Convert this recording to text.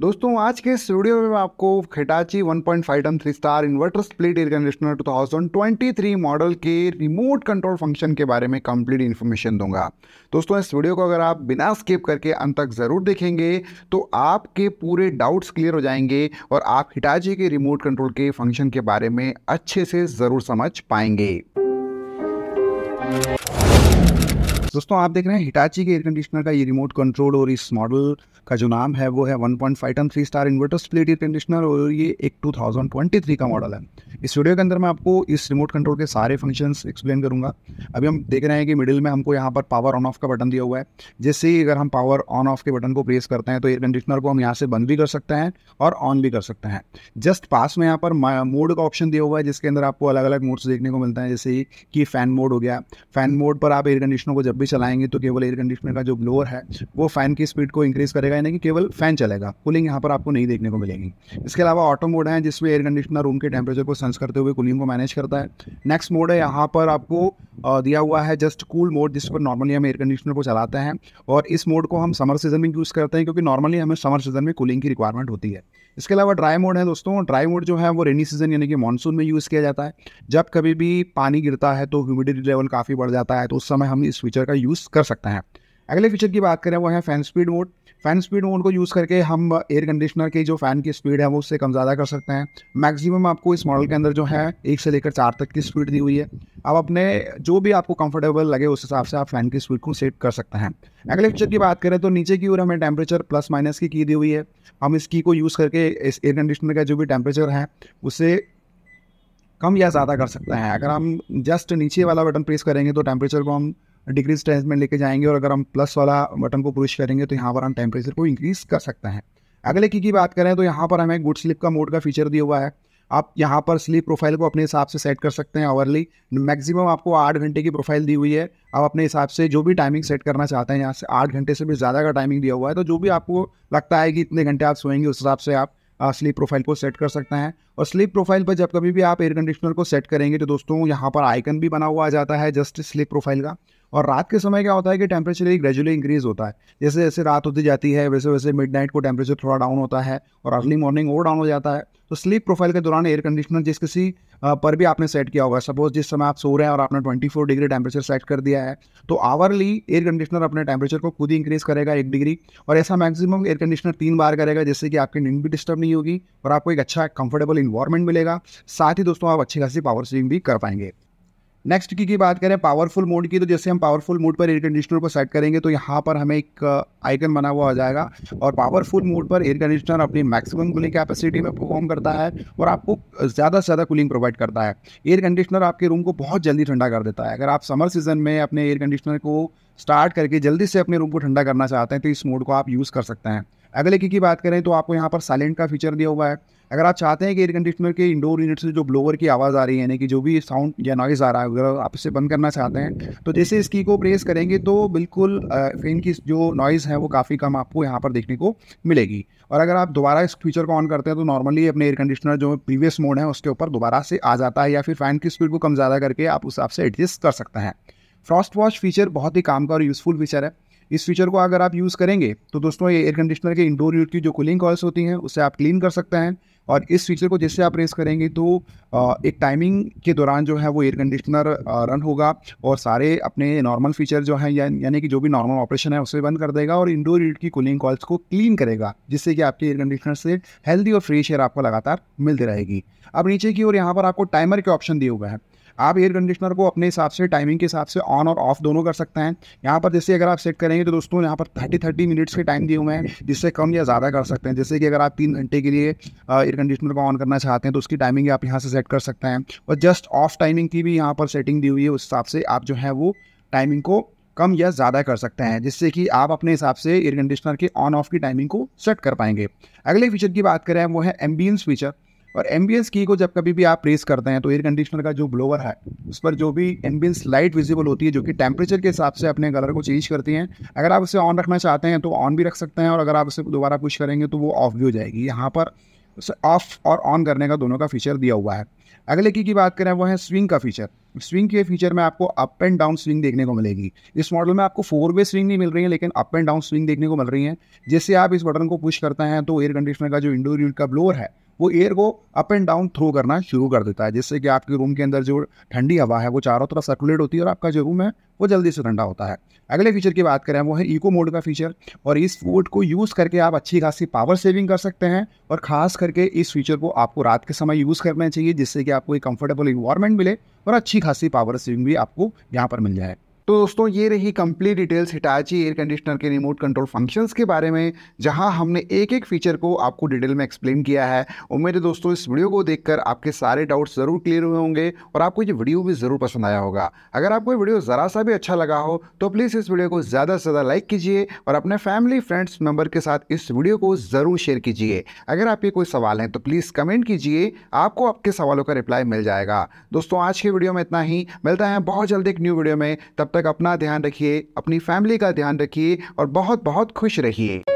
दोस्तों आज के इस वीडियो में मैं आपको point 1.5 ton three star inverter split air conditioner 2023 model के रिमोट कंट्रोल फंक्शन के बारे में कंप्लीट इन्फॉर्मेशन दूंगा दोस्तों इस वीडियो को अगर आप बिना स्किप करके अंत तक ज़रूर देखेंगे तो आपके पूरे डाउट्स क्लियर हो जाएंगे और आप हिटाची के रिमोट कंट्रोल के फंक्शन के बारे में अच्छे से ज़रूर समझ पाएंगे दोस्तों आप देख रहे हैं हिटाची के एयर कंडीशनर का ये रिमोट कंट्रोल और इस मॉडल का जो नाम है वो है 1.5 ton three star inverter split air conditioner और ये एक 2023 का मॉडल है इस वीडियो के अंदर मैं आपको इस रिमोट कंट्रोल के सारे फंक्शंस एक्सप्लेन करूंगा अभी हम देख रहे हैं कि मिडिल में हमको यहाँ पर पावर ऑन ऑफ का बटन दिया हुआ है जैसे ही अगर हम पावर ऑन ऑफ के बटन को प्रेस करते हैं तो एयर कंडीशनर को हम यहाँ से बंद भी कर सकते हैं और ऑन भी कर सकते हैं जस्ट पास में यहाँ पर मोड का ऑप्शन दिया हुआ है जिसके अंदर आपको अलग अलग मोड्स देखने को मिलते हैं जैसे कि फ़ैन मोड हो गया फ़ैन मोड पर आप एयर कंडीशनर को जब भी भी चलाएंगे तो केवल एयर कंडीशनर का जो ब्लोअर है वो फ़ैन की स्पीड को इंक्रीज़ करेगा यानी कि केवल फ़ैन चलेगा कूलिंग यहाँ पर आपको नहीं देखने को मिलेगी इसके अलावा ऑटो मोड है जिसमें एयर कंडीशनर रूम के टेम्परेचर को सेंस करते हुए कूलिंग को मैनेज करता है नेक्स्ट मोड है यहाँ पर आपको दिया हुआ है जस्ट कूल मोड जिस पर नॉर्मली हम एयर कंडीशनर को चलाते हैं और इस मोड को हम समर सीजन में यूज़ करते हैं क्योंकि नॉर्मली हमें समर सीजन में कूलिंग की रिक्वायरमेंट होती है इसके अलावा ड्राई मोड है दोस्तों ड्राई मोड जो है वो रेनी सीजन यानी कि मानसून में यूज़ किया जाता है जब कभी भी पानी गिरता है तो ह्यूमिडिटी लेवल काफ़ी बढ़ जाता है तो उस समय हम इस फीचर का यूज़ कर सकते हैं अगले फीचर की बात करें वो है fan speed mode fan speed mode को यूज़ करके हम एयर कंडीशनर की जो फ़ैन की स्पीड है वो उससे कम ज़्यादा कर सकते हैं मैक्सिमम आपको इस मॉडल के अंदर जो है एक से लेकर चार तक की स्पीड दी हुई है आप अपने जो भी आपको कंफर्टेबल लगे उस हिसाब से आप फ़ैन की स्पीड को सेट कर सकते हैं अगले फीचर की बात करें तो नीचे की ओर हमें टेम्परेचर प्लस माइनस की की दी हुई है हम इस की को यूज़ करके इस एयर कंडीशनर का जो भी टेम्परेचर है उसे कम या ज़्यादा कर सकते हैं अगर हम जस्ट नीचे वाला बटन प्रेस करेंगे तो टेम्परेचर को हम डिग्री टेंस में लेके जाएंगे और अगर हम प्लस वाला बटन को पुश करेंगे तो यहाँ पर हम टेम्परेचर को इंक्रीज़ कर सकते हैं अगले की की बात करें तो यहाँ पर हमें गुड स्लिप का मोड का फीचर दिया हुआ है आप यहाँ पर स्लीप प्रोफाइल को अपने हिसाब से सेट कर सकते हैं आवरली मैक्सिमम आपको आठ घंटे की प्रोफाइल दी हुई है आप अपने हिसाब से जो भी टाइमिंग सेट करना चाहते हैं यहाँ से आठ घंटे से भी ज़्यादा का टाइमिंग दिया हुआ है तो जो भी आपको लगता है कि इतने घंटे आप सोएंगे उस हिसाब से आप स्लीप प्रोफाइल को सेट कर सकते हैं और स्लीप प्रोफाइल पर जब कभी भी आप एयर कंडीशनर को सेट करेंगे तो दोस्तों यहाँ पर आइकन भी बना हुआ आ जाता है जस्ट स्लीप प्रोफाइल का और रात के समय क्या होता है कि टेम्परेचर एक ग्रेजुअली इंक्रीज़ होता है जैसे जैसे रात होती जाती है वैसे वैसे मिड को टेम्परेचर थोड़ा डाउन होता है और अर्ली मॉर्निंग और डाउन हो जाता है तो स्लीप प्रोफाइल के दौरान एयर कंडीशनर जिस किसी पर भी आपने सेट किया होगा सपोज जिस समय आप सो रहे हैं और आपने 24 डिग्री टेम्परेचर सेट कर दिया है तो आवरली एयर कंडीशनर अपने टेम्परेचर को खुद ही इंक्रीज़ करेगा एक डिग्री और ऐसा मैक्सिमम एयर कंडीशनर तीन बार करेगा जिससे कि आपकी नींद भी डिस्टर्ब नहीं होगी और आपको एक अच्छा कंफर्टेबल इन्वायरमेंट मिलेगा साथ ही दोस्तों आप अच्छी खासी पावर सेविंग भी कर पाएंगे नेक्स्ट की की बात करें पावरफुल मोड की तो जैसे हम पावरफुल मोड पर एयर कंडीशनर को सेट करेंगे तो यहाँ पर हमें एक आइकन uh, बना हुआ हो जाएगा और पावरफुल मोड पर एयर कंडीशनर अपनी मैक्सिमम कूलिंग कैपेसिटी में परफॉर्म करता है और आपको uh, ज़्यादा से ज़्यादा कूलिंग प्रोवाइड करता है एयर कंडीशनर आपके रूम को बहुत जल्दी ठंडा कर देता है अगर आप समर सीजन में अपने एयर कंडीशनर को स्टार्ट करके जल्दी से अपने रूम को ठंडा करना चाहते हैं तो इस मोड को आप यूज़ कर सकते हैं अगले की, की बात करें तो आपको यहाँ पर साइलेंट का फीचर दिया हुआ है अगर आप चाहते हैं कि एयर कंडीशनर के इंडोर यूनिट से जो ब्लोवर की आवाज़ आ रही है यानी कि जो भी साउंड या नॉइज़ आ रहा है अगर आप इसे बंद करना चाहते हैं तो जैसे इस की को प्रेस करेंगे तो बिल्कुल फ़ैन की जो नॉइज़ है वो काफ़ी कम आपको यहाँ पर देखने को मिलेगी और अगर आप दोबारा इस फीचर को ऑन करते हैं तो नॉर्मली अपने एयर कंडीशनर जो प्रीवियस मोड है उसके ऊपर दोबारा से आ जाता है या फिर फ़ैन की स्पीड को कम ज़्यादा करके आप उस हिसाब से एडजस्ट कर सकते हैं फ्रॉस्ट वॉश फीचर बहुत ही काम का और यूज़फुल फीचर है इस फीचर को अगर आप यूज़ करेंगे तो दोस्तों ये एयर कंडीशनर के इंडोर यूनिट की जो कूलिंग कॉल्स होती हैं उसे आप क्लीन कर सकते हैं और इस फीचर को जैसे आप रेस करेंगे तो एक टाइमिंग के दौरान जो है वो एयर कंडीशनर रन होगा और सारे अपने नॉर्मल फीचर जो है या, यानी कि जो भी नॉर्मल ऑपरेशन है उसे बंद कर देगा और इंडोर यूनिट की कूलिंग कॉल्स को क्लीन करेगा जिससे कि आपके एयर कंडीशनर से हेल्दी और फ्रेश एयर आपको लगातार मिलती रहेगी अब नीचे की ओर यहाँ पर आपको टाइमर के ऑप्शन दिए हुए हैं आप एयर कंडीशनर को अपने हिसाब से टाइमिंग के हिसाब से ऑन और ऑफ दोनों कर सकते हैं यहाँ पर जैसे अगर आप सेट करेंगे तो दोस्तों यहाँ पर थर्टी थर्टी मिनट्स के टाइम दिए हुए हैं जिससे कम या ज़्यादा कर सकते हैं जैसे कि अगर आप तीन घंटे के लिए एयर कंडीशनर को ऑन करना चाहते हैं तो उसकी टाइमिंग आप यहाँ से सेट कर सकते हैं और जस्ट ऑफ टाइमिंग की भी यहाँ पर सेटिंग दी हुई है उस हिसाब से आप जो है वो टाइमिंग को कम या ज़्यादा कर सकते हैं जिससे कि आप अपने हिसाब से एयर कंडीशनर के ऑन ऑफ की टाइमिंग को सेट कर पाएंगे अगले फीचर की बात करें वो है एम्बियंस फीचर और एम्बियंस की को जब कभी भी आप प्रेस करते हैं तो एयर कंडीशनर का जो ब्लोवर है उस पर जो भी एम्बियंस लाइट विजिबल होती है जो कि टेम्परेचर के हिसाब से अपने कलर को चेंज करती हैं अगर आप उसे ऑन रखना चाहते हैं तो ऑन भी रख सकते हैं और अगर आप उसे दोबारा पुश करेंगे तो वो ऑफ भी हो जाएगी यहाँ पर ऑफ और ऑन करने का दोनों का फीचर दिया हुआ है अगले की की बात करें वो है स्विंग का फीचर स्विंग के फीचर में आपको अप एंड डाउन स्विंग देखने को मिलेगी इस मॉडल में आपको फोर वे स्विंग नहीं मिल रही है लेकिन अप एंड डाउन स्विंग देखने को मिल रही है जैसे आप इस बटन को पुश करते हैं तो एयर कंडीशनर का जो इंडोर यूनिट का ब्लोअर है वो एयर को अप एंड डाउन थ्रो करना शुरू कर देता है जिससे कि आपके रूम के अंदर जो ठंडी हवा है वो चारों तरफ सर्कुलेट होती है और आपका जो रूम है वो जल्दी से ठंडा होता है अगले फीचर की बात करें वो है इको मोड का फीचर और इस मोड को यूज़ करके आप अच्छी खासी पावर सेविंग कर सकते हैं और ख़ास करके इस फीचर को आपको रात के समय यूज़ करना चाहिए जिससे कि आपको एक कंफर्टेबल इन्वायरमेंट मिले और अच्छी खासी पावर सेविंग भी आपको यहाँ पर मिल जाए तो दोस्तों ये रही complete details Hitachi air conditioner के रिमोट कंट्रोल फंक्शंस के बारे में जहां हमने एक एक फीचर को आपको डिटेल में एक्सप्लेन किया है उम्मीद है दोस्तों इस वीडियो को देखकर आपके सारे डाउट्स ज़रूर क्लियर हुए होंगे और आपको ये वीडियो भी ज़रूर पसंद आया होगा अगर आपको ये वीडियो ज़रा सा भी अच्छा लगा हो तो प्लीज़ इस वीडियो को ज़्यादा से ज़्यादा लाइक कीजिए और अपने फैमिली फ्रेंड्स मेम्बर के साथ इस वीडियो को ज़रूर शेयर कीजिए अगर आपके कोई सवाल हैं तो प्लीज़ कमेंट कीजिए आपको आपके सवालों का रिप्लाई मिल जाएगा दोस्तों आज के वीडियो में इतना ही मिलता है बहुत जल्द एक न्यू वीडियो में तब तक अपना ध्यान रखिए अपनी फैमिली का ध्यान रखिए और बहुत बहुत खुश रहिए